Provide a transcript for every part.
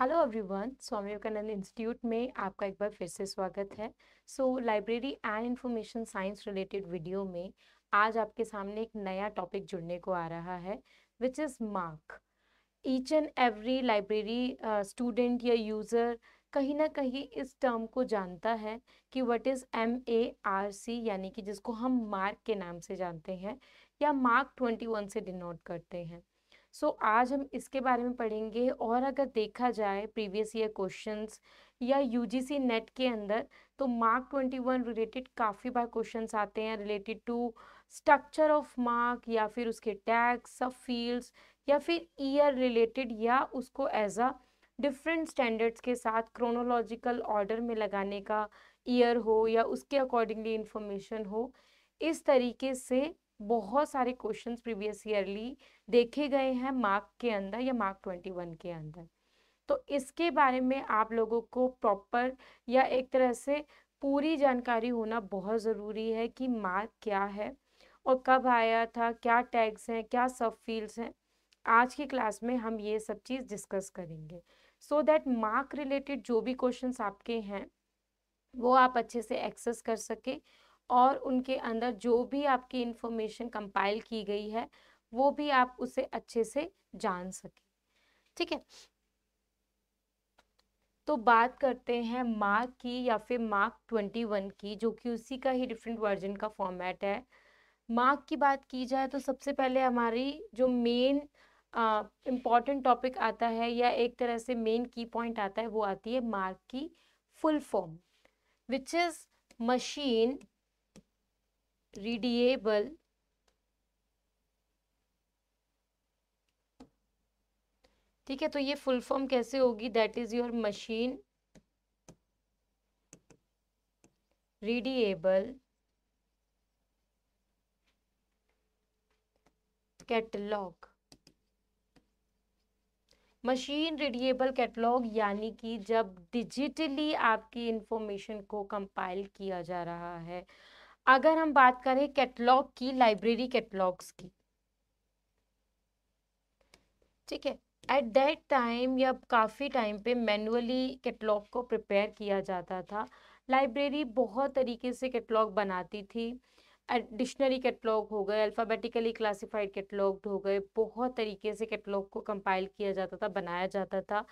Hello everyone Swami Vivekananda institute में आपका एक बार फिर से स्वागत है so library and information science related video में आज आपके सामने एक नया टॉपिक जुड़ने को आ रहा है which is MARC each and every library student या यूज़र कहीं ना कहीं इस टर्म को जानता है कि what is M A R C यानी कि जिसको हम मार्क के नाम से जानते हैं या मार्क ट्वेंटी वन से डिनोट करते हैं सो so, आज हम इसके बारे में पढ़ेंगे और अगर देखा जाए प्रीवियस ईयर क्वेश्चंस या यूजीसी नेट के अंदर तो मार्क ट्वेंटी वन रिलेटेड काफ़ी बार क्वेश्चंस आते हैं related to structure of MARC या फिर उसके टैक्स सब फील्ड्स या फिर ईयर रिलेटेड या उसको एज अ डिफरेंट स्टैंडर्ड्स के साथ क्रोनोलॉजिकल ऑर्डर में लगाने का ईयर हो या उसके अकॉर्डिंगली इंफॉर्मेशन हो इस तरीके से बहुत सारे क्वेश्चन प्रीवियस ईयरली देखे गए हैं मार्क के अंदर या मार्क ट्वेंटी वन के अंदर तो इसके बारे में आप लोगों को प्रॉपर या एक तरह से पूरी जानकारी होना बहुत ज़रूरी है कि मार्क क्या है और कब आया था क्या टैग्स हैं क्या सब फील्ड्स हैं आज की क्लास में हम ये सब चीज़ डिस्कस करेंगे सो दैट मार्क रिलेटेड जो भी क्वेश्चंस आपके हैं वो आप अच्छे से एक्सेस कर सकें और उनके अंदर जो भी आपकी इन्फॉर्मेशन कंपाइल की गई है वो भी आप उसे अच्छे से जान सकें ठीक है तो बात करते हैं मार्क की या फिर मार्क ट्वेंटी वन की जो कि उसी का ही डिफरेंट वर्जन का फॉर्मेट है मार्क की बात की जाए तो सबसे पहले हमारी जो मेन इम्पॉर्टेंट टॉपिक आता है या एक तरह से मेन की पॉइंट आता है वो आती है मार्क की full form which is machine readable ठीक है तो ये फुल फॉर्म कैसे होगी that is your machine readable catalogue machine readable catalogue यानी कि जब डिजिटली आपकी इंफॉर्मेशन को कंपाइल किया जा रहा है अगर हम बात करें कैटलॉग की लाइब्रेरी कैटलॉग्स की ठीक है एट दैट टाइम या काफ़ी टाइम पे मैनुअली कैटलॉग को प्रिपेयर किया जाता था लाइब्रेरी बहुत तरीके से कैटलॉग बनाती थी डिक्शनरी कैटलॉग हो गए अल्फ़ाबेटिकली क्लासिफाइड कैटलॉग हो गए बहुत तरीके से कैटलॉग को कंपाइल किया जाता था बनाया जाता था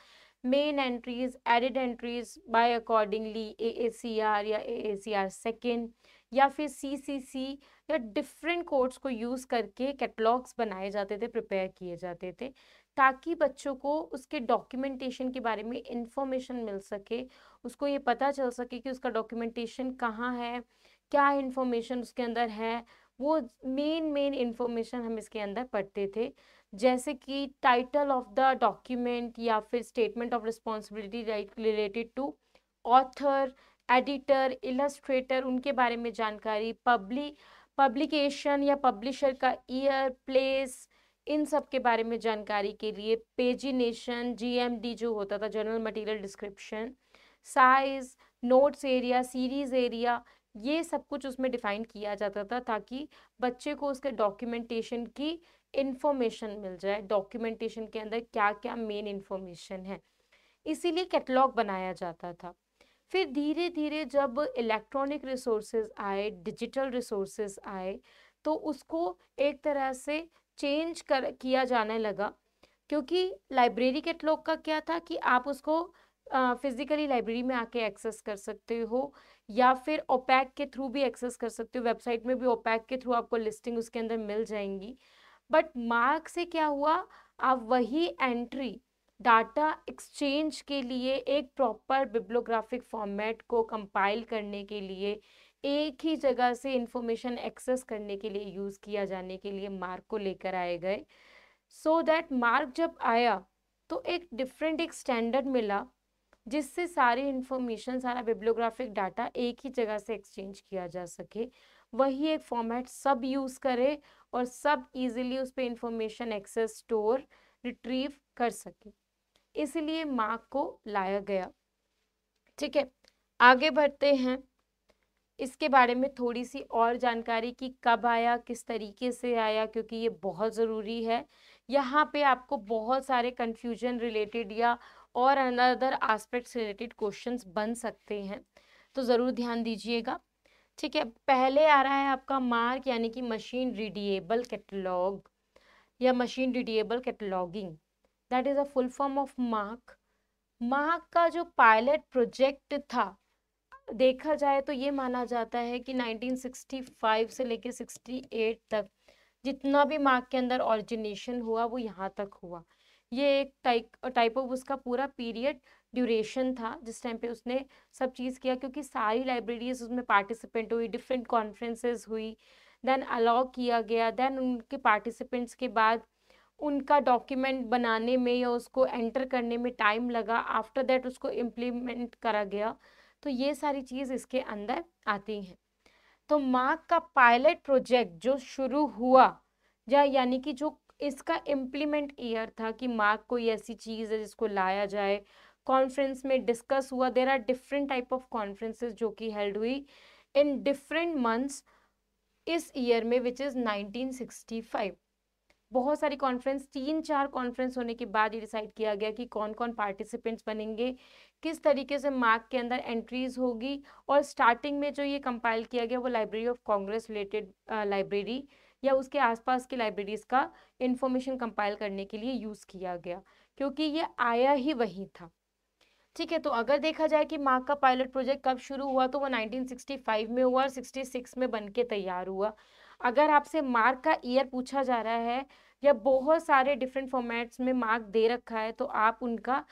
main entries entries by accordingly A A C R या ए सी आर सेकेंड या फिर सी सी सी या डिफरेंट कोर्ट्स को यूज करके कैटलॉग्स बनाए जाते थे प्रिपेयर किए जाते थे ताकि बच्चों को उसके डॉक्यूमेंटेशन के बारे में इंफॉर्मेशन मिल सके उसको ये पता चल सके कि उसका डॉक्यूमेंटेशन कहाँ है क्या इन्फॉर्मेशन उसके अंदर है वो मेन मेन इंफॉर्मेशन हम इसके अंदर पढ़ते थे जैसे कि टाइटल ऑफ द डॉक्यूमेंट या फिर statement of responsibility related to author editor illustrator उनके बारे में जानकारी पब्लिक पब्लिकेशन या पब्लिशर का ईयर प्लेस इन सब के बारे में जानकारी के लिए पेजिनेशन जीएमडी जो होता था general material description size notes area series area ये सब कुछ उसमें डिफाइन किया जाता था ताकि बच्चे को उसके डॉक्यूमेंटेशन की इन्फॉर्मेशन मिल जाए डॉक्यूमेंटेशन के अंदर क्या क्या मेन इन्फॉर्मेशन है इसीलिए कैटलॉग बनाया जाता था फिर धीरे धीरे जब इलेक्ट्रॉनिक रिसोर्सेज आए डिजिटल रिसोर्सेज आए तो उसको एक तरह से चेंज कर किया जाने लगा क्योंकि लाइब्रेरी कैटलॉग का क्या था कि आप उसको फिजिकली लाइब्रेरी में आके एक्सेस कर सकते हो या फिर ओपैक के थ्रू भी एक्सेस कर सकते हो वेबसाइट में भी ओपैक के थ्रू आपको लिस्टिंग उसके अंदर मिल जाएंगी बट मार्क से क्या हुआ आप वही एंट्री डाटा एक्सचेंज के लिए एक प्रॉपर बिब्लोग्राफिक फॉर्मेट को कंपाइल करने के लिए एक ही जगह से इंफॉर्मेशन एक्सेस करने के लिए यूज़ किया जाने के लिए मार्क को लेकर आए गए सो दैट मार्क जब आया तो एक डिफरेंट एक स्टैंडर्ड मिला जिससे सारी इंफॉर्मेशन सारा बिब्लोग्राफिक डाटा एक ही जगह से एक्सचेंज किया जा सके वही एक फॉर्मेट सब यूज़ करे और सब इजीली उस पर इंफॉर्मेशन एक्सेस स्टोर रिट्रीव कर सके इसलिए मार्क को लाया गया ठीक है आगे बढ़ते हैं इसके बारे में थोड़ी सी और जानकारी कि कब आया किस तरीके से आया क्योंकि ये बहुत ज़रूरी है यहाँ पे आपको बहुत सारे कन्फ्यूजन रिलेटेड या और अनदर आस्पेक्ट्स रिलेटेड क्वेश्चंस बन सकते हैं तो ज़रूर ध्यान दीजिएगा ठीक है पहले आ रहा है आपका मार्क यानी कि मशीन रिडिएबल कैटलॉग या machine readable cataloguing that is a full form of MARC MARC का जो पायलट प्रोजेक्ट था देखा जाए तो ये माना जाता है कि 1965 से लेकर 68 तक जितना भी मार्क के अंदर ऑरिजिनेशन हुआ वो यहाँ तक हुआ ये एक टाइप टाइप ऑफ उसका पूरा पीरियड ड्यूरेशन था जिस टाइम पे उसने सब चीज़ किया क्योंकि सारी लाइब्रेरीज उसमें पार्टिसिपेंट हुई डिफरेंट कॉन्फ्रेंसेस हुई देन अलाउ किया गया देन उनके पार्टिसिपेंट्स के बाद उनका डॉक्यूमेंट बनाने में या उसको एंटर करने में टाइम लगा आफ्टर दैट उसको इम्प्लीमेंट करा गया तो ये सारी चीज़ इसके अंदर आती हैं तो मार्क का पायलट प्रोजेक्ट जो शुरू हुआ या यानी कि जो इसका इम्प्लीमेंट ईयर था कि मार्क कोई ऐसी चीज़ है जिसको लाया जाए कॉन्फ्रेंस में डिस्कस हुआ there are different type of conferences जो कि हेल्ड हुई इन डिफरेंट मंथ्स इस ईयर में विच इज़ 1965 बहुत सारी कॉन्फ्रेंस तीन चार कॉन्फ्रेंस होने के बाद ये डिसाइड किया गया कि कौन कौन पार्टिसिपेंट्स बनेंगे किस तरीके से मार्क के अंदर एंट्रीज होगी और स्टार्टिंग में जो ये कंपाइल किया गया वो library of Congress related library या उसके आसपास की लाइब्रेरीज़ का इंफॉर्मेशन कंपाइल करने के लिए यूज़ किया गया क्योंकि ये आया ही वहीं था ठीक है तो अगर देखा जाए कि माँ का पायलट प्रोजेक्ट कब शुरू हुआ तो वो 1965 में हुआ और 66 में बन के तैयार हुआ अगर आपसे मार्क का ईयर पूछा जा रहा है या बहुत सारे डिफरेंट फॉर्मेट्स में मार्क दे रखा है तो आप उनका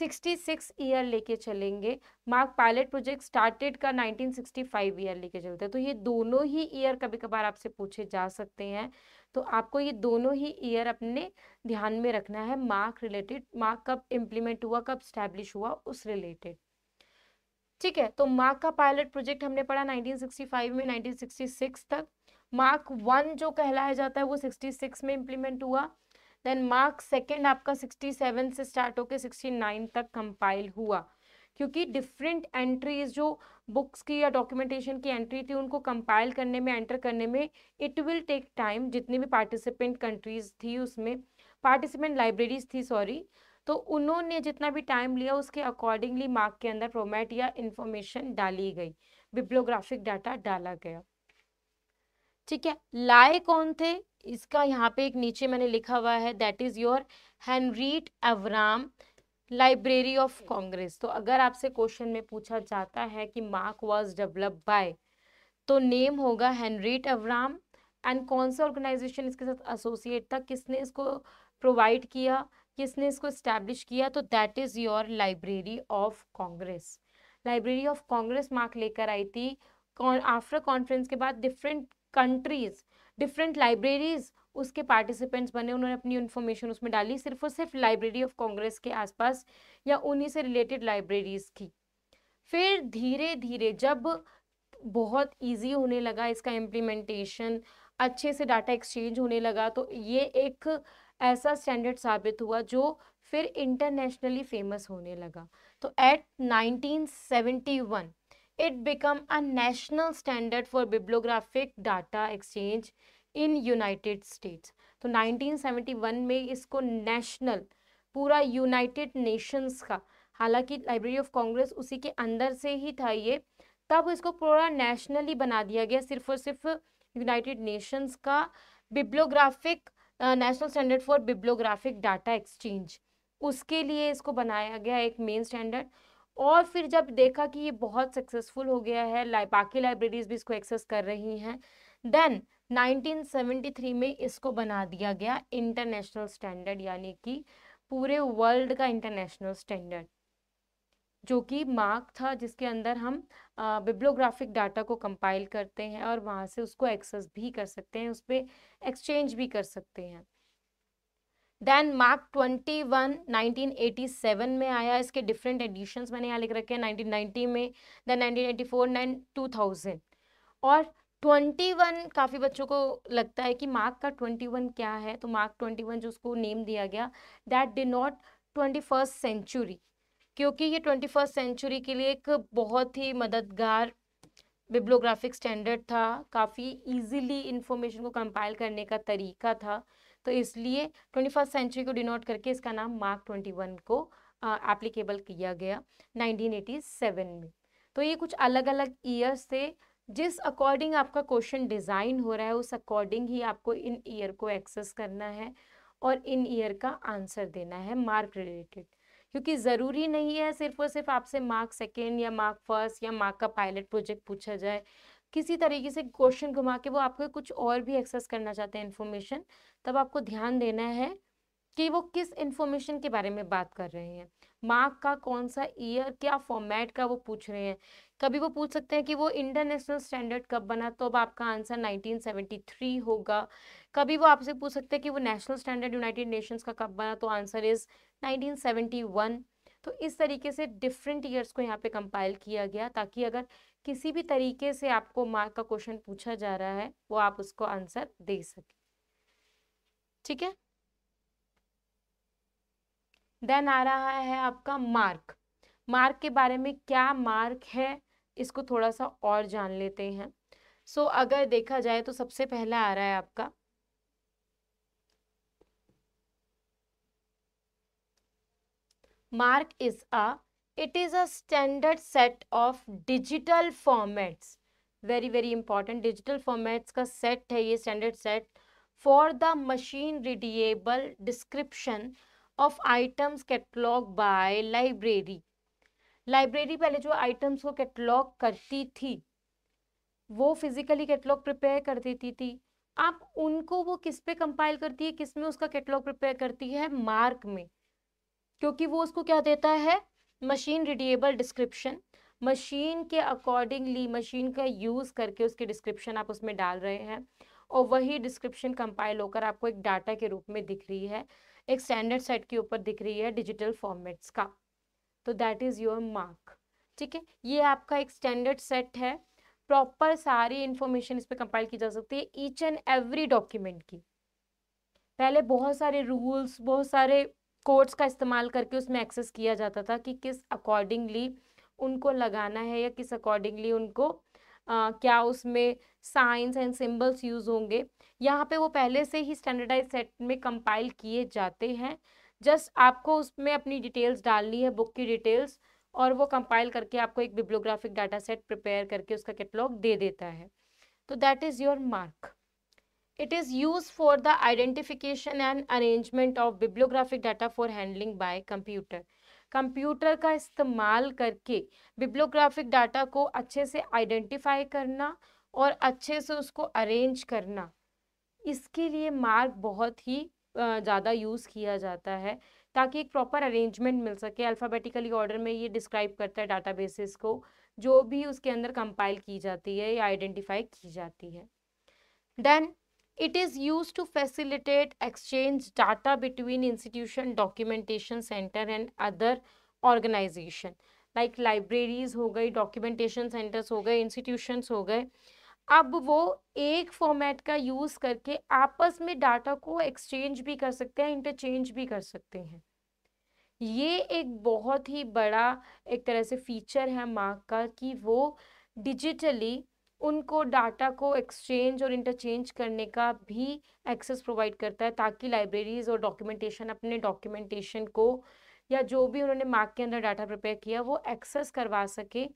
66 ईयर लेके चलेंगे मार्क पायलट प्रोजेक्ट स्टार्टेड का 1965 ईयर लेके चलते हैं तो ये दोनों ही ईयर कभी कभार आपसे पूछे जा सकते हैं तो आपको ये दोनों ही ईयर अपने ध्यान में रखना है मार्क रिलेटेड मार्क कब इम्प्लीमेंट हुआ कब स्टैब्लिश हुआ उस रिलेटेड ठीक है तो मार्क का पायलट प्रोजेक्ट हमने पढ़ा 1965 में 1966 तक मार्क वन जो कहलाया जाता है वो 66 में इम्प्लीमेंट हुआ देन मार्क सेकेंड आपका 67 से स्टार्ट होकर 69 तक कंपाइल हुआ क्योंकि डिफरेंट एंट्रीज जो बुक्स की या डॉक्यूमेंटेशन की एंट्री थी उनको कंपाइल करने में एंटर करने में इट विल टेक टाइम जितनी भी पार्टिसिपेंट कंट्रीज थी उसमें पार्टिसिपेंट लाइब्रेरीज थी सॉरी तो उन्होंने जितना भी टाइम लिया उसके अकॉर्डिंगली मार्क के अंदर फॉर्मेट या इन्फॉर्मेशन डाली गई बिब्लोग्राफिक डाटा डाला गया ठीक है लाए कौन थे इसका यहाँ पे एक नीचे मैंने लिखा हुआ है that is your Henriette Avram library of Congress तो अगर आपसे क्वेश्चन में पूछा जाता है कि मार्क वाज डेवलप बाय तो नेम होगा हेनरीट अवराम एंड कौन सा ऑर्गेनाइजेशन इसके साथ एसोसिएट था किसने इसको प्रोवाइड किया किसने इसको इस्टेब्लिश किया तो that is your library of Congress library of Congress MARC लेकर आई थी आफ्टर कॉन्फ्रेंस के बाद डिफरेंट कंट्रीज डिफरेंट लाइब्रेरीज उसके पार्टिसिपेंट्स बने उन्होंने अपनी इन्फॉर्मेशन उसमें डाली सिर्फ और सिर्फ लाइब्रेरी ऑफ कांग्रेस के आसपास या उन्हीं से रिलेटेड लाइब्रेरीज की फिर धीरे धीरे जब बहुत इजी होने लगा इसका इम्प्लीमेंटेशन अच्छे से डाटा एक्सचेंज होने लगा तो ये एक ऐसा स्टैंडर्ड साबित हुआ जो फिर इंटरनेशनली फेमस होने लगा तो at 1971 it become a national standard for bibliographic data exchange in United States तो 1971 में इसको नेशनल पूरा यूनाइटेड नेशंस का हालांकि लाइब्रेरी ऑफ कांग्रेस उसी के अंदर से ही था ये तब इसको पूरा नेशनली बना दिया गया सिर्फ और सिर्फ यूनाइटेड नेशंस का bibliographic national standard for bibliographic data exchange उसके लिए इसको बनाया गया एक मेन स्टैंडर्ड और फिर जब देखा कि ये बहुत सक्सेसफुल हो गया है बाकी लाइब्रेरीज भी इसको एक्सेस कर रही हैं देन 1973 में इसको बना दिया गया इंटरनेशनल स्टैंडर्ड यानी कि पूरे वर्ल्ड का इंटरनेशनल स्टैंडर्ड जो कि मार्क था जिसके अंदर हम बिब्लोग्राफिक डाटा को कंपाइल करते हैं और वहाँ से उसको एक्सेस भी कर सकते हैं उस पर एक्सचेंज भी कर सकते हैं then MARC twenty one nineteen eighty seven में आया इसके डिफरेंट एडिशंस मैंने यहाँ लिख रखे हैं नाइनटीन नाइन्टी में then nineteen eighty four nine two thousand और ट्वेंटी वन काफ़ी बच्चों को लगता है कि मार्क का ट्वेंटी वन क्या है तो मार्क ट्वेंटी वन जो उसको नेम दिया गया that not twenty first century क्योंकि ये ट्वेंटी फर्स्ट सेंचुरी के लिए एक बहुत ही मददगार बिब्लोग्राफिक स्टैंडर्ड था काफ़ी इजीली इंफॉर्मेशन को कंपाइल करने का तरीका था तो इसलिए ट्वेंटी फर्स्ट सेंचुरी को डिनोट करके इसका नाम मार्क ट्वेंटी वन को एप्लीकेबल किया गया 1987 में तो ये कुछ अलग अलग ईयर्स थे जिस अकॉर्डिंग आपका क्वेश्चन डिज़ाइन हो रहा है उस अकॉर्डिंग ही आपको इन ईयर को एक्सेस करना है और इन ईयर का आंसर देना है मार्क रिलेटेड क्योंकि ज़रूरी नहीं है सिर्फ और सिर्फ आपसे मार्क सेकेंड या मार्क फर्स्ट या मार्क का पायलट प्रोजेक्ट पूछा जाए किसी तरीके से क्वेश्चन घुमा के वो आपको कुछ और भी एक्सेस करना चाहते हैं इन्फॉर्मेशन तब आपको ध्यान देना है कि वो किस इन्फॉर्मेशन के बारे में बात कर रहे हैं मार्क का कौन सा ईयर क्या फॉर्मेट का वो पूछ रहे हैं तो वो पूछ सकते हैं कि वो इंटरनेशनल स्टैंडर्ड कब बना तो अब आपका आंसर 1973 होगा कभी वो आपसे पूछ सकते हैं कि वो नेशनल स्टैंडर्ड यूनाइटेड नेशंस का कब बना तो आंसर इज़ 1971 तो इस तरीके से डिफरेंट ईयर्स को यहाँ पे कंपाइल किया गया ताकि अगर किसी भी तरीके से आपको मार्क का क्वेश्चन पूछा जा रहा है वो आप उसको आंसर दे सकें ठीक है देन आ रहा है आपका मार्क मार्क के बारे में क्या मार्क है इसको थोड़ा सा और जान लेते हैं सो so, अगर देखा जाए तो सबसे पहला आ रहा है आपका MARC is a it is a standard set of digital formats very very important digital formats का सेट है ये standard set for the machine readable description of items catalogue by library library पहले जो आइटम्स को catalogue करती थी वो physically catalogue prepare कर देती थी आप उनको वो किस पे कंपाइल करती है किस में उसका कैटलॉग प्रिपेयर करती है मार्क में क्योंकि वो उसको क्या देता है मशीन रिडिएबल डिस्क्रिप्शन मशीन के अकॉर्डिंगली मशीन का यूज़ करके उसके डिस्क्रिप्शन आप उसमें डाल रहे हैं और वही डिस्क्रिप्शन कंपाइल होकर आपको एक डाटा के रूप में दिख रही है एक स्टैंडर्ड सेट के ऊपर दिख रही है डिजिटल फॉर्मेट्स का तो दैट इज़ योर मार्क ठीक है ये आपका एक स्टैंडर्ड सेट है प्रॉपर सारी इंफॉर्मेशन इस पर कंपाइल की जा सकती है ईच एंड एवरी डॉक्यूमेंट की पहले बहुत सारे रूल्स बहुत सारे कोड्स का इस्तेमाल करके उसमें एक्सेस किया जाता था कि किस अकॉर्डिंगली उनको लगाना है या किस अकॉर्डिंगली उनको आ, क्या उसमें साइंस एंड सिंबल्स यूज़ होंगे यहाँ पे वो पहले से ही स्टैंडर्डाइज सेट में कंपाइल किए जाते हैं जस्ट आपको उसमें अपनी डिटेल्स डालनी है बुक की डिटेल्स और वो कंपाइल करके आपको एक बिब्लोग्राफिक डाटा सेट प्रिपेयर करके उसका कैटलॉग दे देता है तो that is your MARC it is use for the identification and arrangement of bibliographic data for handling by computer computer का इस्तेमाल करके बिब्लोग्राफिक डाटा को अच्छे से आइडेंटिफाई करना और अच्छे से उसको अरेंज करना इसके लिए मार्क बहुत ही ज़्यादा यूज़ किया जाता है ताकि एक प्रॉपर अरेंजमेंट मिल सके अल्फ़ाबेटिकली ऑर्डर में ये डिस्क्राइब करता है डाटा को जो भी उसके अंदर कंपाइल की जाती है या आइडेंटिफाई की जाती है then it is use to facilitate exchange data between institution documentation centre and other organisation like libraries हो गई डॉक्यूमेंटेशन सेंटर्स हो गए इंस्टीट्यूशंस हो गए अब वो एक फॉर्मेट का यूज़ करके आपस में डाटा को एक्सचेंज भी कर सकते हैं इंटरचेंज भी कर सकते हैं ये एक बहुत ही बड़ा एक तरह से फीचर है मार्क का कि वो डिजिटली उनको डाटा को एक्सचेंज और इंटरचेंज करने का भी एक्सेस प्रोवाइड करता है ताकि लाइब्रेरीज़ और डॉक्यूमेंटेशन अपने डॉक्यूमेंटेशन को या जो भी उन्होंने मार्क के अंदर डाटा प्रिपेयर किया वो एक्सेस करवा सके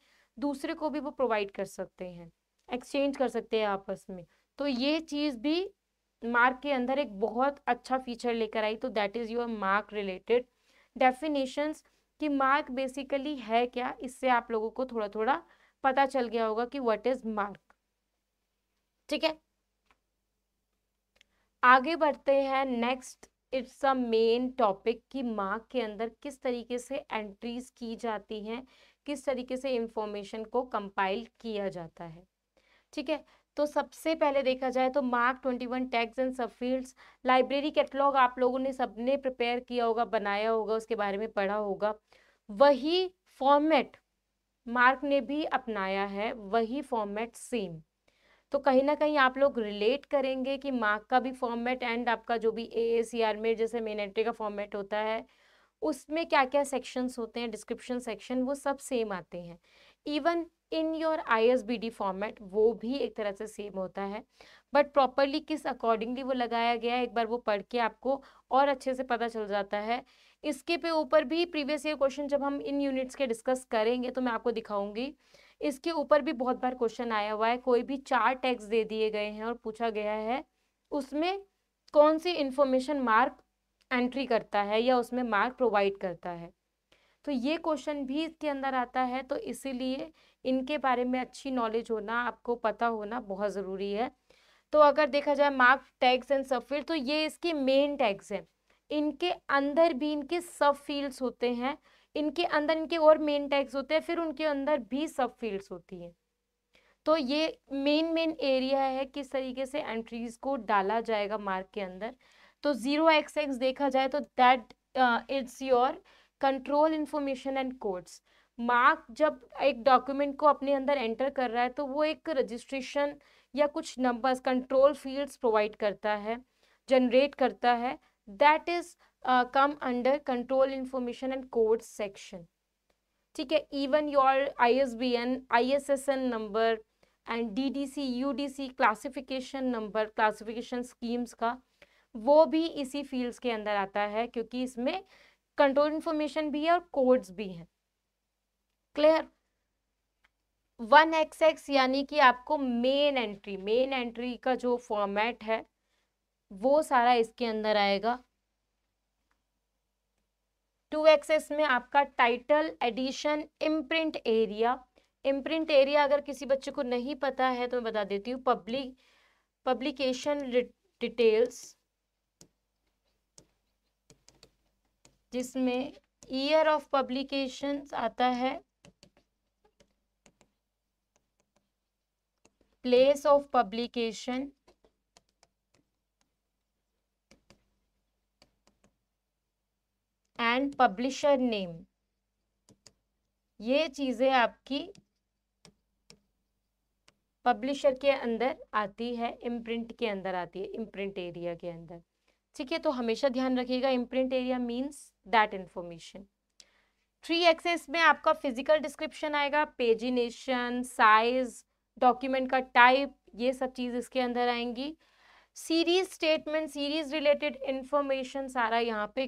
दूसरे को भी वो प्रोवाइड कर सकते हैं एक्सचेंज कर सकते हैं आपस में तो ये चीज़ भी मार्क के अंदर एक बहुत अच्छा फीचर लेकर आई तो that is your MARC related definitions कि मार्क बेसिकली है क्या इससे आप लोगों को थोड़ा थोड़ा पता चल गया होगा कि व्हाट इज मार्क ठीक है आगे बढ़ते हैं next it's a main topic कि मार्क के अंदर किस तरीके से एंट्रीज की जाती हैं किस तरीके से इंफॉर्मेशन को कंपाइल किया जाता है ठीक है तो सबसे पहले देखा जाए तो MARC twenty one tags and subfields library catalogue आप लोगों ने सबने प्रिपेयर किया होगा बनाया होगा उसके बारे में पढ़ा होगा वही फॉर्मेट मार्क ने भी अपनाया है वही फॉर्मेट सेम तो कहीं ना कहीं आप लोग रिलेट करेंगे कि मार्क का भी फॉर्मेट एंड आपका जो भी ए में जैसे मेन एंट्री का फॉर्मेट होता है उसमें क्या क्या सेक्शंस होते हैं डिस्क्रिप्शन सेक्शन वो सब सेम आते हैं even in your D format वो भी एक तरह से सेम होता है बट प्रॉपरली किस अकॉर्डिंगली वो लगाया गया है एक बार वो पढ़ के आपको और अच्छे से पता चल जाता है इसके पे ऊपर भी प्रीवियस ईयर क्वेश्चन जब हम इन यूनिट्स के डिस्कस करेंगे तो मैं आपको दिखाऊंगी इसके ऊपर भी बहुत बार क्वेश्चन आया हुआ है कोई भी चार टैक्स दे दिए गए हैं और पूछा गया है उसमें कौन सी इन्फॉर्मेशन मार्क एंट्री करता है या उसमें मार्क प्रोवाइड करता है तो ये क्वेश्चन भी इसके अंदर आता है तो इसीलिए इनके बारे में अच्छी नॉलेज होना आपको पता होना बहुत ज़रूरी है तो अगर देखा जाए MARC tags and subfields तो ये इसके मेन टैग्स हैं इनके अंदर भी इनके सब फील्ड्स होते हैं इनके अंदर इनके और मेन टैग्स होते हैं फिर उनके अंदर भी सब फील्ड्स होती हैं तो ये मेन मेन एरिया है किस तरीके से एंट्रीज को डाला जाएगा मार्क के अंदर तो जीरो एक्स एक्स देखा जाए तो that it's your control information and codes MARC जब एक डॉक्यूमेंट को अपने अंदर एंटर कर रहा है तो वो एक रजिस्ट्रेशन या कुछ नंबर्स कंट्रोल फील्ड्स प्रोवाइड करता है जनरेट करता है that is come under control information and code section ठीक है even your I S B N I S S N number and D D C U D C classification number classification schemes का वो भी इसी fields के अंदर आता है क्योंकि इसमें कंट्रोल इन्फॉर्मेशन भी है और कोड्स भी हैं क्लियर वन एक्स एक्स यानी कि आपको मेन एंट्री मेन एंट्री का जो फॉर्मेट है वो सारा इसके अंदर आएगा टू एक्स में आपका title edition imprint area imprint area अगर किसी बच्चे को नहीं पता है तो मैं बता देती हूँ पब्लिक पब्लिकेशन डिटेल्स जिसमें ईयर ऑफ पब्लिकेशन आता है place of publication and publisher name ये चीज़ें आपकी पब्लिशर के अंदर आती है इम्प्रिंट के अंदर आती है इम्प्रिंट एरिया के अंदर ठीक है तो हमेशा ध्यान रखिएगा imprint area means that information three Xs में आपका फिजिकल डिस्क्रिप्शन आएगा पेजिनेशन साइज डॉक्यूमेंट का टाइप ये सब चीज़ इसके अंदर आएंगी series statement series related information सारा यहाँ पे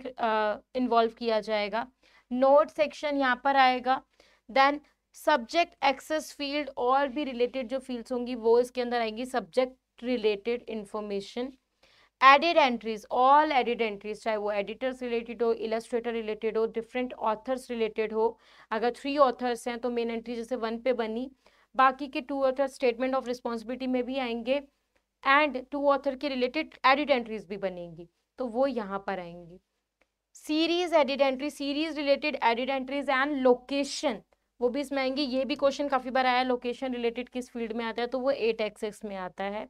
इन्वॉल्व uh, किया जाएगा नोट सेक्शन यहाँ पर आएगा देन सब्जेक्ट एक्सेस फील्ड और भी रिलेटेड जो फील्ड्स होंगी वो इसके अंदर आएंगी subject related information added entries all added entries चाहे वो एडिटर्स रिलेटेड हो इलस्ट्रेटर रिलेटेड हो डिफरेंट ऑथर्स रिलेटेड हो अगर थ्री ऑथर्स हैं तो मेन एंट्री जैसे वन पे बनी बाकी के two author statement of responsibility में भी आएंगे एंड टू ऑथर के रिलेटेड एडिड एंट्रीज भी बनेंगी तो वो यहाँ पर आएंगी series added entry series related added entries and location वो भी इसमें आएंगे ये भी क्वेश्चन काफ़ी बार आया लोकेशन रिलेटेड किस फील्ड में आता है तो वो एट एक्स में आता है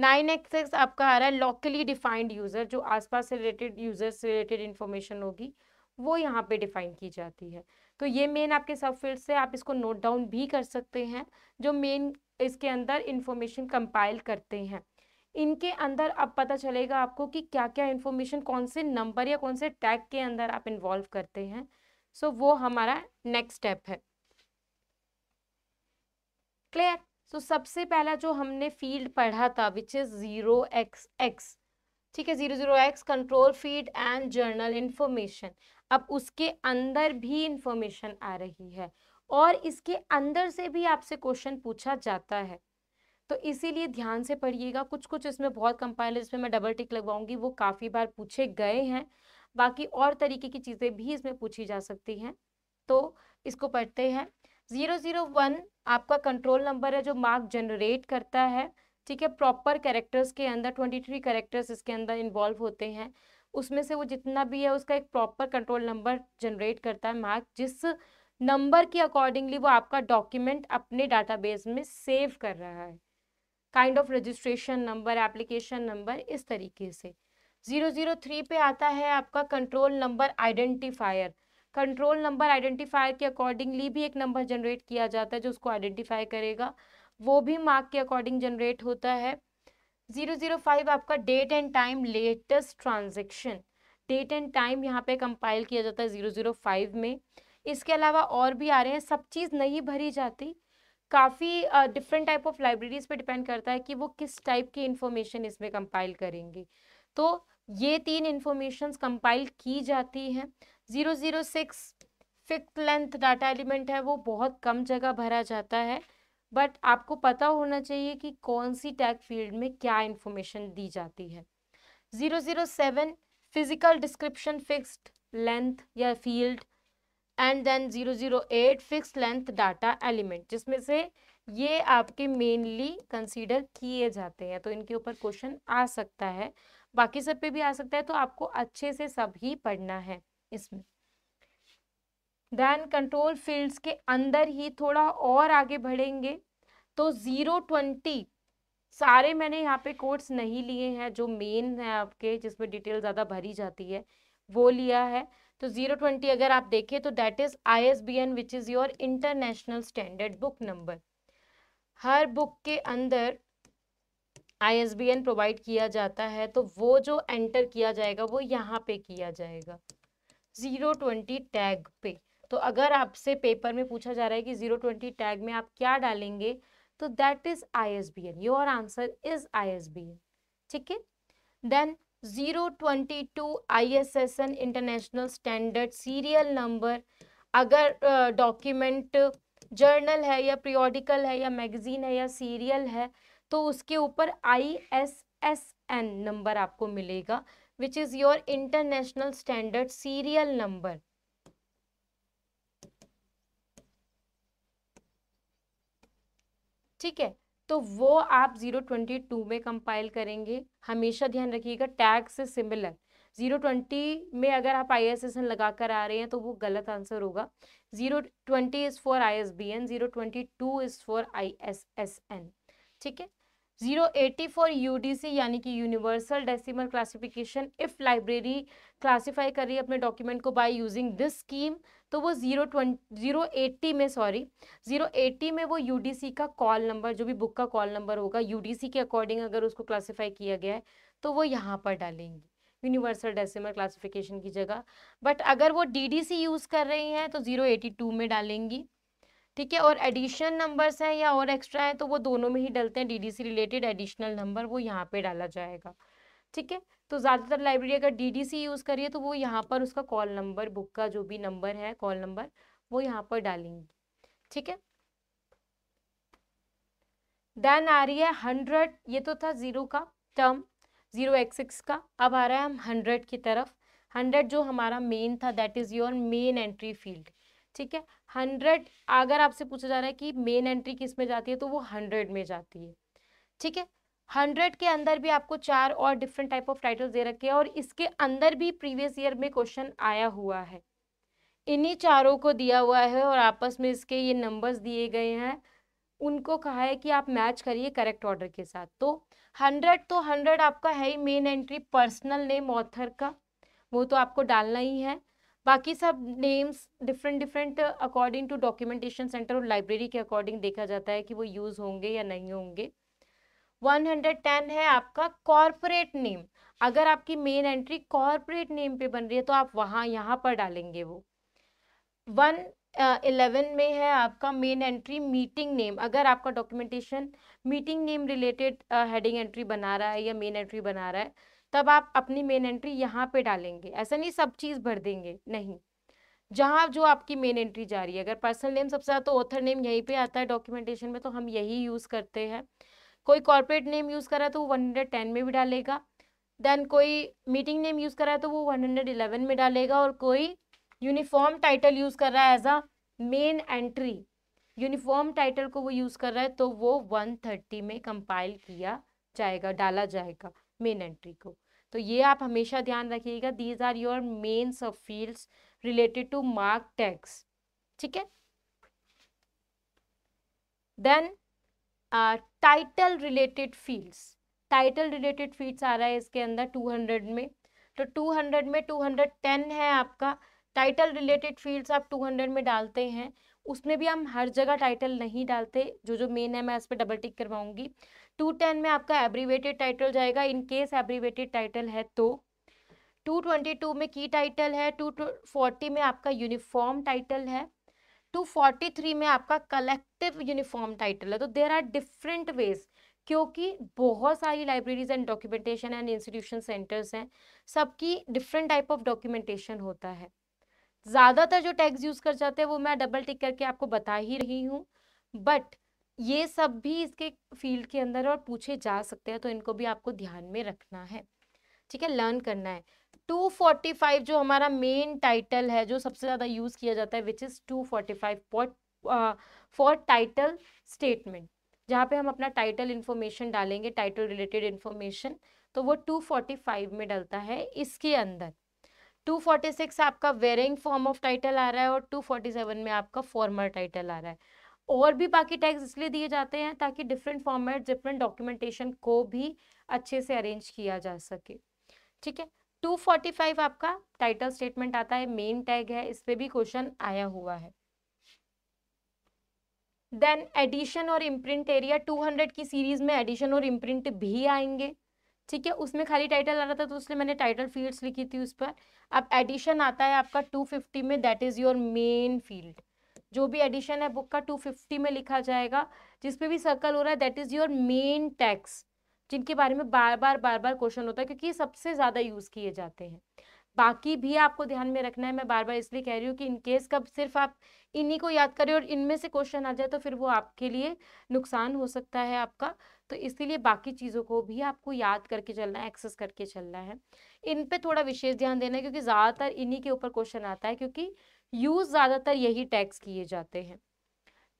नाइन एक्सेस आपका आ रहा है लोकली डिफाइंड यूज़र जो आसपास से रिलेटेड यूज़र से रिलेटेड इन्फॉर्मेशन होगी वो यहाँ पे डिफाइन की जाती है तो ये मेन आपके सब फील्ड से आप इसको नोट डाउन भी कर सकते हैं जो मेन इसके अंदर इन्फॉर्मेशन कंपाइल करते हैं इनके अंदर अब पता चलेगा आपको कि क्या क्या इन्फॉर्मेशन कौन से नंबर या कौन से टैग के अंदर आप इन्वॉल्व करते हैं सो so, वो हमारा नेक्स्ट स्टेप है क्लियर सो so, सबसे पहला जो हमने फील्ड पढ़ा था which is zero X X ठीक है zero zero X control field and general information अब उसके अंदर भी इंफॉर्मेशन आ रही है और इसके अंदर से भी आपसे क्वेश्चन पूछा जाता है तो इसीलिए ध्यान से पढ़िएगा कुछ कुछ इसमें बहुत कंपाइल है जिसमें मैं डबल टिक लगवाऊंगी वो काफ़ी बार पूछे गए हैं बाकी और तरीके की चीज़ें भी इसमें पूछी जा सकती हैं तो इसको पढ़ते हैं जीरो जीरो वन आपका कंट्रोल नंबर है जो मार्क जनरेट करता है ठीक है प्रॉपर कैरेक्टर्स के अंदर ट्वेंटी थ्री कैरेक्टर्स इसके अंदर इन्वॉल्व होते हैं उसमें से वो जितना भी है उसका एक प्रॉपर कंट्रोल नंबर जनरेट करता है मार्क जिस नंबर के अकॉर्डिंगली वो आपका डॉक्यूमेंट अपने डाटाबेस में सेव कर रहा है kind of registration number application number इस तरीके से जीरो जीरो थ्री पे आता है आपका control number identifier control number identifier के अकॉर्डिंगली भी एक नंबर जनरेट किया जाता है जो उसको आइडेंटिफाई करेगा वो भी मार्क के अकॉर्डिंग जनरेट होता है जीरो जीरो फाइव आपका date and time latest transaction date and time यहाँ पे कंपाइल किया जाता है जीरो जीरो फाइव में इसके अलावा और भी आ रहे हैं सब चीज़ नहीं भरी जाती काफ़ी डिफरेंट टाइप ऑफ लाइब्रेरीज पे डिपेंड करता है कि वो किस टाइप की इन्फॉर्मेशन इसमें कंपाइल करेंगे तो ये तीन इन्फॉर्मेशन कंपाइल की जाती हैं zero zero six fifth length data element है वो बहुत कम जगह भरा जाता है बट आपको पता होना चाहिए कि कौन सी टैग फील्ड में क्या इन्फॉर्मेशन दी जाती है zero zero seven physical description fixed length या field and then zero zero eight fix length data element जिसमें से ये आपके मेनली कंसीडर किए जाते हैं तो इनके ऊपर क्वेश्चन आ सकता है बाकी सब पे भी आ सकता है तो आपको अच्छे से सब ही पढ़ना है इसमें देन कंट्रोल फील्ड्स के अंदर ही थोड़ा और आगे बढ़ेंगे तो ज़ीरो ट्वेंटी सारे मैंने यहाँ पे कोड्स नहीं लिए हैं जो मेन है आपके जिसमें डिटेल ज़्यादा भरी जाती है वो लिया है तो ज़ीरो ट्वेंटी अगर आप देखें तो that is I S B N which is your international standard book number हर बुक के अंदर I S B N provide किया जाता है तो वो जो एंटर किया जाएगा वो यहाँ पे किया जाएगा जीरो ट्वेंटी टैग पे तो अगर आपसे पेपर में पूछा जा रहा है कि जीरो ट्वेंटी टैग में आप क्या डालेंगे तो that is I S B N your answer is I S B N ठीक है then zero twenty two I S S N international standard serial number अगर डॉक्यूमेंट uh, जर्नल है या पीरियोडिकल है या मैगजीन है या सीरियल है तो उसके ऊपर I S S N number आपको मिलेगा which is your international standard serial number. ठीक है तो वो आप 022 में कंपाइल करेंगे हमेशा ध्यान रखिएगा टैग से सिमिलर 020 में अगर आप आई एस एस एन लगा कर आ रहे हैं तो वो गलत आंसर होगा 020 is for I S B N zero twenty two is for I S S N ठीक है फ़ोर यू डी सी यानी कि universal decimal classification if library classify कर रही है अपने डॉक्यूमेंट को बाई यूजिंग दिस स्कीम तो वो जीरो जीरो एट्टी में सॉरी जीरो एट्टी में वो यू डी सी का कॉल नंबर जो भी बुक का कॉल नंबर होगा यू डी सी के अकॉर्डिंग अगर उसको क्लासीफाई किया गया है तो वो यहाँ पर डालेंगी यूनिवर्सल डेसिमल क्लासिफिकेशन की जगह बट अगर वो डी डी सी यूज़ कर रही हैं तो जीरो एटी टू में डालेंगी ठीक है और एडिशनल नंबर्स हैं या और एक्स्ट्रा है तो वो दोनों में ही डलते हैं डीडीसी रिलेटेड एडिशनल नंबर वो यहाँ पे डाला जाएगा ठीक है तो ज़्यादातर लाइब्रेरी अगर डीडीसी यूज़ करिए तो वो यहाँ पर उसका कॉल नंबर बुक का जो भी नंबर है कॉल नंबर वो यहाँ पर डालेंगी ठीक है देन आ रही है हंड्रेड ये तो था ज़ीरो का टर्म ज़ीरो एक्स का अब आ रहा है हम हंड्रेड की तरफ हंड्रेड जो हमारा मेन था that is your main entry field ठीक है हंड्रेड अगर आपसे पूछा जा रहा है कि मेन एंट्री किस में जाती है तो वो हंड्रेड में जाती है ठीक है हंड्रेड के अंदर भी आपको चार और डिफरेंट टाइप ऑफ टाइटल दे रखे हैं और इसके अंदर भी प्रीवियस ईयर में क्वेश्चन आया हुआ है इन्हीं चारों को दिया हुआ है और आपस में इसके ये नंबर्स दिए गए हैं उनको कहा है कि आप मैच करिए करेक्ट ऑर्डर के साथ तो हंड्रेड तो हंड्रेड आपका है ही main entry personal name author का वो तो आपको डालना ही है बाकी सब names different different according to documentation centre और लाइब्रेरी के अकॉर्डिंग देखा जाता है कि वो यूज़ होंगे या नहीं होंगे 110 है आपका कॉरपोरेट नेम अगर आपकी मेन एंट्री कॉरपोरेट नेम पे बन रही है तो आप वहाँ यहाँ पर डालेंगे वो वन इलेवन uh, में है आपका मेन एंट्री मीटिंग नेम अगर आपका documentation meeting name related heading entry बना रहा है या मेन एंट्री बना रहा है तब आप अपनी मेन एंट्री यहाँ पे डालेंगे ऐसा नहीं सब चीज़ भर देंगे नहीं जहाँ जो आपकी मेन एंट्री जा रही है अगर पर्सनल नेम सबसे ज़्यादा तो ऑथर नेम यहीं पे आता है डॉक्यूमेंटेशन में तो हम यही यूज़ करते हैं कोई कॉर्पोरेट नेम यूज़ करा तो वो वन हंड्रेड टेन में भी डालेगा देन कोई मीटिंग नेम यूज़ करा तो वो वन हंड्रेड इलेवन में डालेगा और कोई यूनिफॉर्म टाइटल यूज़ कर रहा है as a main entry uniform title को वो यूज़ कर रहा है तो वो वन थर्टी में कंपाइल किया जाएगा डाला जाएगा मेन एंट्री को तो ये आप हमेशा ध्यान रखिएगा these are your main sub fields related to MARC tags ठीक है then title related fields title related fields आ रहा है इसके अंदर 200 में तो 200 में 210 है आपका टाइटल रिलेटेड फील्ड्स आप 200 में डालते हैं उसमें भी हम हर जगह टाइटल नहीं डालते जो जो मेन है मैं इस पर डबल टिक करवाऊंगी टू टेन में आपका एब्रीवेटेड टाइटल जाएगा इन केस एब्रीवेटेड टाइटल है तो टू ट्वेंटी टू में की टाइटल है टू फोर्टी में आपका यूनिफॉर्म टाइटल है टू फोर्टी थ्री में आपका कलेक्टिव यूनिफॉर्म टाइटल है तो देर आर डिफरेंट वेज क्योंकि बहुत सारी libraries and documentation and institution centres हैं सबकी डिफरेंट टाइप ऑफ डॉक्यूमेंटेशन होता है ज़्यादातर जो टैग्स यूज़ कर जाते हैं वो मैं डबल टिक करके आपको बता ही रही हूँ बट ये सब भी इसके फील्ड के अंदर और पूछे जा सकते हैं तो इनको भी आपको ध्यान में रखना है ठीक है लर्न करना है 245 जो हमारा मेन टाइटल है जो सबसे ज़्यादा यूज़ किया जाता है which is 245 for title statement जहाँ पे हम अपना टाइटल इन्फॉर्मेशन डालेंगे टाइटल रिलेटेड इन्फॉर्मेशन तो वो 245 में डलता है इसके अंदर 246 आपका वेरिंग फॉर्म ऑफ टाइटल आ रहा है और 247 में आपका फॉर्मल टाइटल आ रहा है और भी बाकी टैक्स इसलिए दिए जाते हैं ताकि डिफरेंट फॉर्मेट डिफरेंट डॉक्यूमेंटेशन को भी अच्छे से अरेंज किया जा सके ठीक है 245 आपका टाइटल स्टेटमेंट आता है मेन टैग है इस पर भी क्वेश्चन आया हुआ है देन एडिशन और इम्प्रिंट एरिया 200 की सीरीज में एडिशन और इम्प्रिंट भी आएंगे ठीक है उसमें खाली टाइटल आ रहा था तो उसने मैंने टाइटल फील्ड्स लिखी थी उस पर अब एडिशन आता है आपका 250 में that is your main field जो भी एडिशन है बुक का 250 में लिखा जाएगा जिस पे भी सर्कल हो रहा है that is your main tags जिनके बारे में बार बार बार बार क्वेश्चन होता है क्योंकि ये सबसे ज़्यादा यूज़ किए जाते हैं बाकी भी आपको ध्यान में रखना है मैं बार बार इसलिए कह रही हूँ कि इनकेस कब सिर्फ आप इन्हीं को याद करें और इनमें से क्वेश्चन आ जाए तो फिर वो आपके लिए नुकसान हो सकता है आपका तो इसीलिए बाकी चीज़ों को भी आपको याद करके चलना है एक्सेस करके चलना है इन पर थोड़ा विशेष ध्यान देना है क्योंकि ज़्यादातर इन्हीं के ऊपर क्वेश्चन आता है क्योंकि यूज़ ज़्यादातर यही टैक्स किए जाते हैं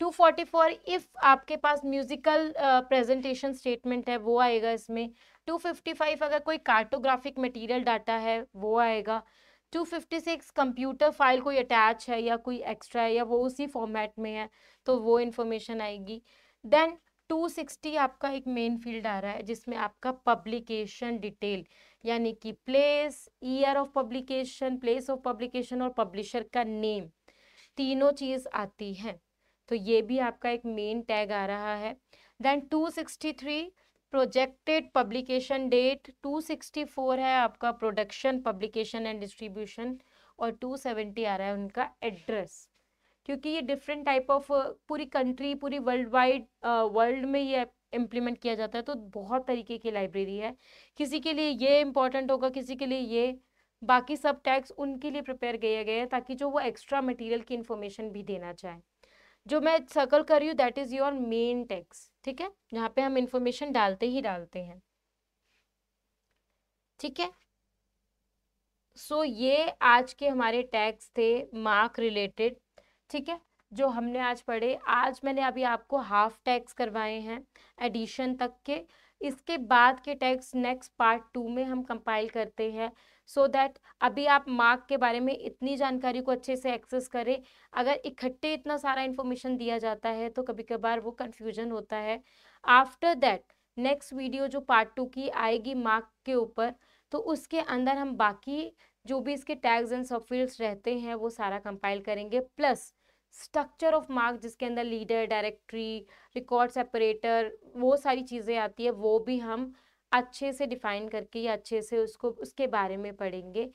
244 इफ़ आपके पास म्यूजिकल प्रेजेंटेशन स्टेटमेंट है वो आएगा इसमें 255 अगर कोई कार्टोग्राफिक मटेरियल डाटा है वो आएगा 256 कंप्यूटर फाइल कोई अटैच है या कोई एक्स्ट्रा है या वो उसी फॉर्मेट में है तो वो इन्फॉर्मेशन आएगी देन 260 आपका एक मेन फील्ड आ रहा है जिसमें आपका पब्लिकेशन डिटेल यानी कि place year of publication place of publication और पब्लिशर का नेम तीनों चीज़ आती हैं तो ये भी आपका एक मेन टैग आ रहा है देन 263 प्रोजेक्टेड पब्लिकेशन डेट 264 है आपका प्रोडक्शन पब्लिकेशन एंड डिस्ट्रीब्यूशन और 270 आ रहा है उनका एड्रेस क्योंकि ये डिफरेंट टाइप ऑफ पूरी कंट्री पूरी वर्ल्ड वाइड वर्ल्ड में ये इम्प्लीमेंट किया जाता है तो बहुत तरीके की लाइब्रेरी है किसी के लिए ये इम्पॉर्टेंट होगा किसी के लिए ये बाकी सब टैक्स उनके लिए प्रिपेयर किया गया है ताकि जो वो एक्स्ट्रा मटेरियल की इन्फॉर्मेशन भी देना चाहें जो मैं सर्कल कर रही हूँ that is your main text ठीक है यहाँ पे हम इंफॉर्मेशन डालते ही डालते हैं ठीक है सो so, ये आज के हमारे टैग्स थे मार्क रिलेटेड ठीक है जो हमने आज पढ़े आज मैंने अभी आपको हाफ टैग्स करवाए हैं एडिशन तक के इसके बाद के टैग्स नेक्स्ट पार्ट टू में हम कंपाइल करते हैं सो so दैट अभी आप मार्क के बारे में इतनी जानकारी को अच्छे से एक्सेस करें अगर इकट्ठे इतना सारा इन्फॉर्मेशन दिया जाता है तो कभी कभार वो कन्फ्यूजन होता है आफ्टर दैट नेक्स्ट वीडियो जो पार्ट टू की आएगी मार्क के ऊपर तो उसके अंदर हम बाकी जो भी इसके टैग्स एंड सब रहते हैं वो सारा कंपाइल करेंगे प्लस स्ट्रक्चर ऑफ मार्क जिसके अंदर लीडर डायरेक्टरी रिकॉर्ड सेपरेटर वो सारी चीज़ें आती है वो भी हम अच्छे से डिफाइन करके या अच्छे से उसको उसके बारे में पढ़ेंगे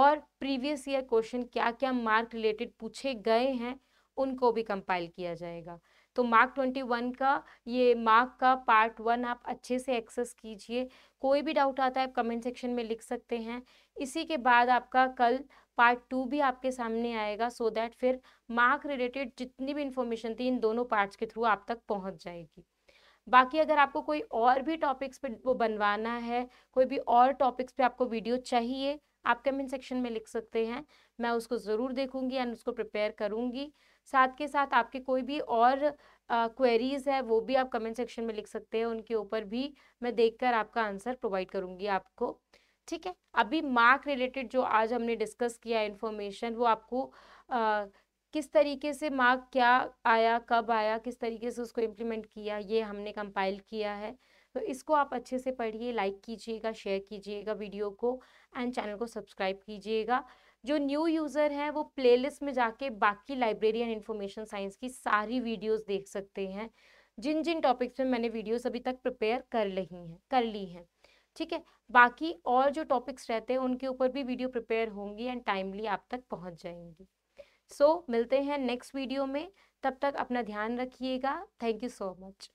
और प्रीवियस ईयर क्वेश्चन क्या क्या मार्क रिलेटेड पूछे गए हैं उनको भी कंपाइल किया जाएगा तो मार्क ट्वेंटी वन का ये मार्क का पार्ट वन आप अच्छे से एक्सेस कीजिए कोई भी डाउट आता है आप कमेंट सेक्शन में लिख सकते हैं इसी के बाद आपका कल पार्ट टू भी आपके सामने आएगा सो so दैट फिर मार्क रिलेटेड जितनी भी इन्फॉर्मेशन थी इन दोनों पार्ट्स के थ्रू आप तक पहुंच जाएगी बाकी अगर आपको कोई और भी टॉपिक्स पे वो बनवाना है कोई भी और टॉपिक्स पे आपको वीडियो चाहिए आप कमेंट सेक्शन में लिख सकते हैं मैं उसको ज़रूर देखूंगी एंड उसको प्रिपेयर करूंगी साथ के साथ आपके कोई भी और क्वेरीज uh, है वो भी आप कमेंट सेक्शन में लिख सकते हैं उनके ऊपर भी मैं देखकर आपका आंसर प्रोवाइड करूंगी आपको ठीक है अभी मार्क रिलेटेड जो आज हमने डिस्कस किया इन्फॉर्मेशन वो आपको uh, किस तरीके से मार्क क्या आया कब आया किस तरीके से उसको इम्प्लीमेंट किया ये हमने कंपाइल किया है तो इसको आप अच्छे से पढ़िए लाइक कीजिएगा शेयर कीजिएगा वीडियो को एंड चैनल को सब्सक्राइब कीजिएगा जो न्यू यूज़र हैं वो प्लेलिस्ट में जाके बाकी लाइब्रेरी एंड इन्फॉर्मेशन साइंस की सारी वीडियोस देख सकते हैं जिन जिन टॉपिक्स में मैंने वीडियोस अभी तक प्रिपेयर कर ली हैं कर ली हैं ठीक है बाकी और जो टॉपिक्स रहते हैं उनके ऊपर भी वीडियो प्रिपेयर होंगी एंड टाइमली आप तक पहुँच जाएंगी सो so, मिलते हैं नेक्स्ट वीडियो में तब तक अपना ध्यान रखिएगा थैंक यू सो मच